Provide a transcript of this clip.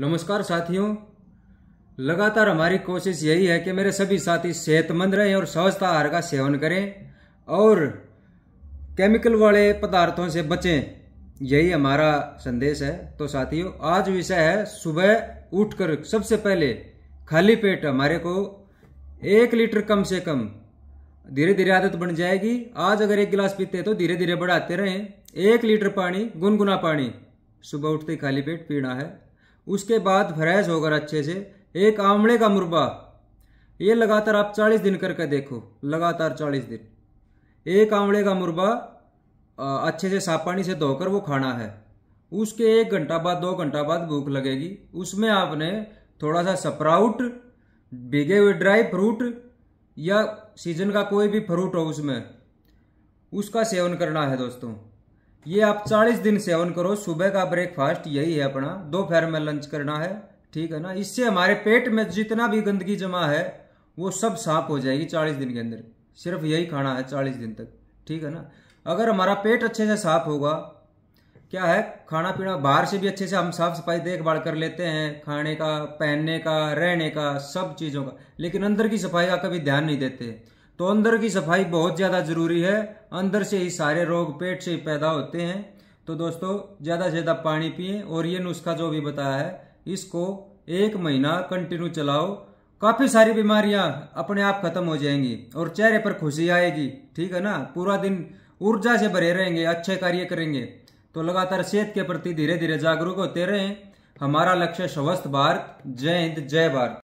नमस्कार साथियों लगातार हमारी कोशिश यही है कि मेरे सभी साथी सेहतमंद रहें और स्वस्थ आहार का सेवन करें और केमिकल वाले पदार्थों से बचें यही हमारा संदेश है तो साथियों आज विषय है सुबह उठकर सबसे पहले खाली पेट हमारे को एक लीटर कम से कम धीरे धीरे आदत बन जाएगी आज अगर एक गिलास पीते हैं तो धीरे धीरे बढ़ाते रहें एक लीटर पानी गुनगुना पानी सुबह उठते खाली पेट पीना है उसके बाद फ्रेस होकर अच्छे से एक आमड़े का मुरबा ये लगातार आप चालीस दिन करके देखो लगातार चालीस दिन एक आंवड़े का मुरबा अच्छे से साफ पानी से धोकर वो खाना है उसके एक घंटा बाद दो घंटा बाद भूख लगेगी उसमें आपने थोड़ा सा स्प्राउट भिगे हुए ड्राई फ्रूट या सीजन का कोई भी फ्रूट हो उसमें उसका सेवन करना है दोस्तों ये आप 40 दिन सेवन करो सुबह का ब्रेकफास्ट यही है अपना दोपहर में लंच करना है ठीक है ना इससे हमारे पेट में जितना भी गंदगी जमा है वो सब साफ हो जाएगी 40 दिन के अंदर सिर्फ यही खाना है 40 दिन तक ठीक है ना अगर हमारा पेट अच्छे से साफ होगा क्या है खाना पीना बाहर से भी अच्छे से हम साफ सफाई देखभाल कर लेते हैं खाने का पहनने का रहने का सब चीज़ों का लेकिन अंदर की सफाई का कभी ध्यान नहीं देते तो अंदर की सफाई बहुत ज़्यादा ज़रूरी है अंदर से ही सारे रोग पेट से ही पैदा होते हैं तो दोस्तों ज़्यादा से ज़्यादा पानी पिए और ये नुस्खा जो भी बताया है इसको एक महीना कंटिन्यू चलाओ काफ़ी सारी बीमारियां अपने आप खत्म हो जाएंगी और चेहरे पर खुशी आएगी ठीक है ना पूरा दिन ऊर्जा से भरे रहेंगे अच्छे कार्य करेंगे तो लगातार सेहत के प्रति धीरे धीरे जागरूक होते रहें हमारा लक्ष्य स्वस्थ भारत जय हिंद जय भारत